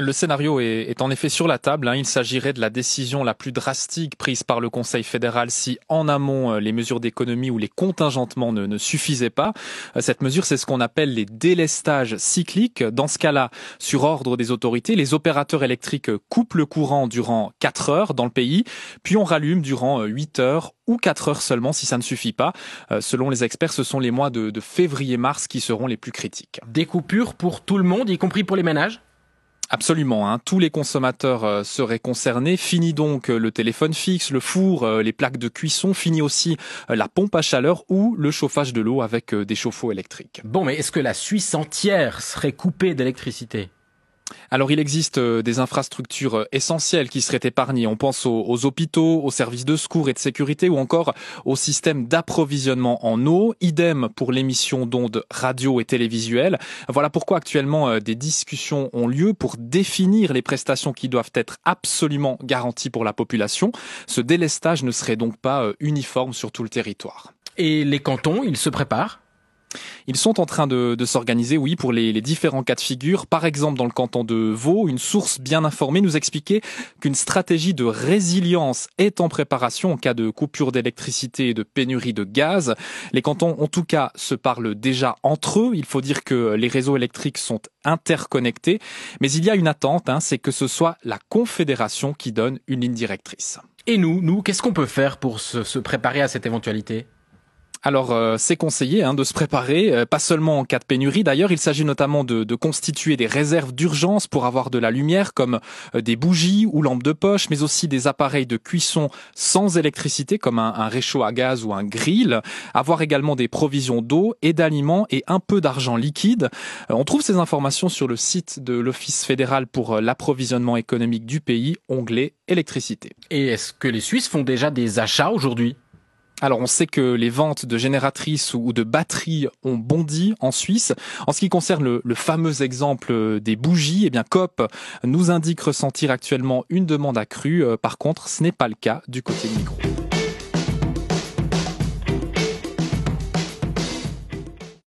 Le scénario est, en effet sur la table. Hein. Il s'agirait de la décision la plus drastique prise par le Conseil fédéral si en amont euh, les mesures d'économie ou les contingentements ne, suffisaient pas. Euh, cette mesure, c'est ce qu'on appelle les délestages cycliques. Dans ce cas-là, sur ordre des autorités, les opérateurs électriques euh, coupent le courant durant 4 heures dans le pays, puis on rallume durant 8 heures ou 4 heures seulement si ça ne suffit pas. selon les experts, ce sont les mois de, de février-mars qui seront les plus critiques. Des coupures pour tout le monde, y compris pour les ménages Absolument, hein. tous les consommateurs euh, seraient concernés. Fini donc euh, le téléphone fixe, le four, euh, les plaques de cuisson, fini aussi la pompe à chaleur ou le chauffage de l'eau avec des chauffe-eau électriques. Bon, mais est-ce que la Suisse entière serait coupée d'électricité alors il existe euh, des infrastructures euh, essentielles qui seraient épargnées. On pense aux, hôpitaux, aux services de secours et de sécurité ou encore au système d'approvisionnement en eau. Idem pour l'émission d'ondes radio et télévisuelles. Voilà pourquoi actuellement euh, des discussions ont lieu pour définir les prestations qui doivent être absolument garanties pour la population. Ce délestage ne serait donc pas uniforme sur tout le territoire. Et les cantons, ils se préparent ils sont en train de, s'organiser, oui, pour les, différents cas de figure. Par exemple, dans le canton de Vaud, une source bien informée nous expliquait qu'une stratégie de résilience est en préparation en cas de coupure d'électricité et de pénurie de gaz. Les cantons, en tout cas, se parlent déjà entre eux. Il faut dire que les réseaux électriques sont interconnectés. Mais il y a une attente, hein, c'est que ce soit la Confédération qui donne une ligne directrice. Et nous, nous, qu'est-ce qu'on peut faire pour se, se préparer à cette éventualité alors, euh, c'est conseillé hein, de se préparer, euh, pas seulement en cas de pénurie. D'ailleurs, il s'agit notamment de, constituer des réserves d'urgence pour avoir de la lumière, comme euh, des bougies ou lampes de poche, mais aussi des appareils de cuisson sans électricité, comme un, un réchaud à gaz ou un grill. Avoir également des provisions d'eau et d'aliments et un peu d'argent liquide. on trouve ces informations sur le site de l'Office fédéral pour l'approvisionnement économique du pays, onglet électricité. Et est-ce que les Suisses font déjà des achats aujourd'hui alors on sait que les ventes de génératrices ou de batteries ont bondi en Suisse. En ce qui concerne le, fameux exemple euh, des bougies, eh bien COP nous indique ressentir actuellement une demande accrue. Euh, par contre, ce n'est pas le cas du côté micro.